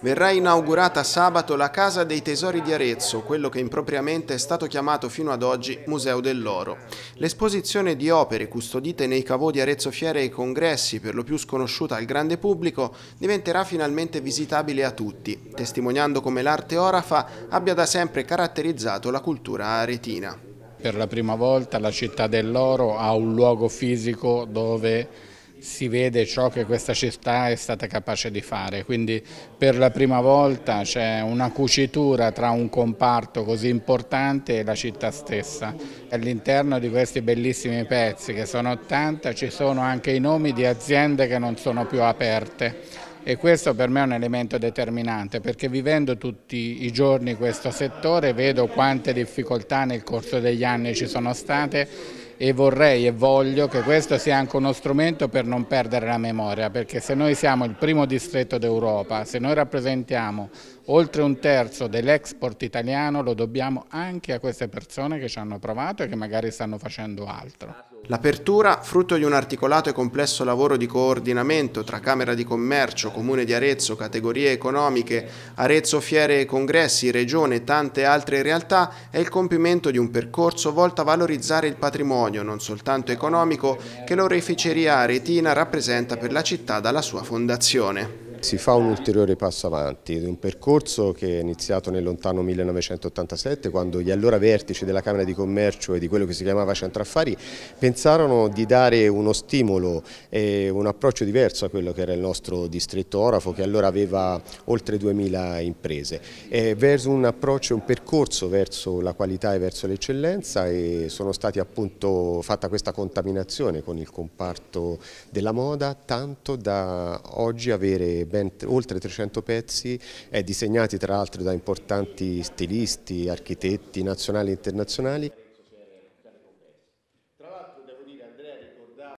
verrà inaugurata sabato la Casa dei Tesori di Arezzo, quello che impropriamente è stato chiamato fino ad oggi Museo dell'Oro. L'esposizione di opere custodite nei cavò di Arezzo Fiere e Congressi, per lo più sconosciuta al grande pubblico, diventerà finalmente visitabile a tutti, testimoniando come l'arte orafa abbia da sempre caratterizzato la cultura aretina. Per la prima volta la città dell'oro ha un luogo fisico dove si vede ciò che questa città è stata capace di fare, quindi per la prima volta c'è una cucitura tra un comparto così importante e la città stessa. All'interno di questi bellissimi pezzi, che sono 80, ci sono anche i nomi di aziende che non sono più aperte e questo per me è un elemento determinante perché vivendo tutti i giorni questo settore vedo quante difficoltà nel corso degli anni ci sono state e vorrei e voglio che questo sia anche uno strumento per non perdere la memoria, perché se noi siamo il primo distretto d'Europa, se noi rappresentiamo oltre un terzo dell'export italiano, lo dobbiamo anche a queste persone che ci hanno provato e che magari stanno facendo altro. L'apertura, frutto di un articolato e complesso lavoro di coordinamento tra Camera di Commercio, Comune di Arezzo, categorie economiche, Arezzo Fiere e Congressi, Regione e tante altre realtà, è il compimento di un percorso volto a valorizzare il patrimonio patrimonio non soltanto economico che l'oreficeria aretina rappresenta per la città dalla sua fondazione. Si fa un ulteriore passo avanti, un percorso che è iniziato nel lontano 1987 quando gli allora vertici della Camera di Commercio e di quello che si chiamava Centraffari pensarono di dare uno stimolo e un approccio diverso a quello che era il nostro distretto Orafo che allora aveva oltre 2000 imprese, e verso un approccio, un percorso verso la qualità e verso l'eccellenza e sono stati appunto fatta questa contaminazione con il comparto della moda tanto da oggi avere ben oltre 300 pezzi, è disegnati tra l'altro da importanti stilisti, architetti nazionali e internazionali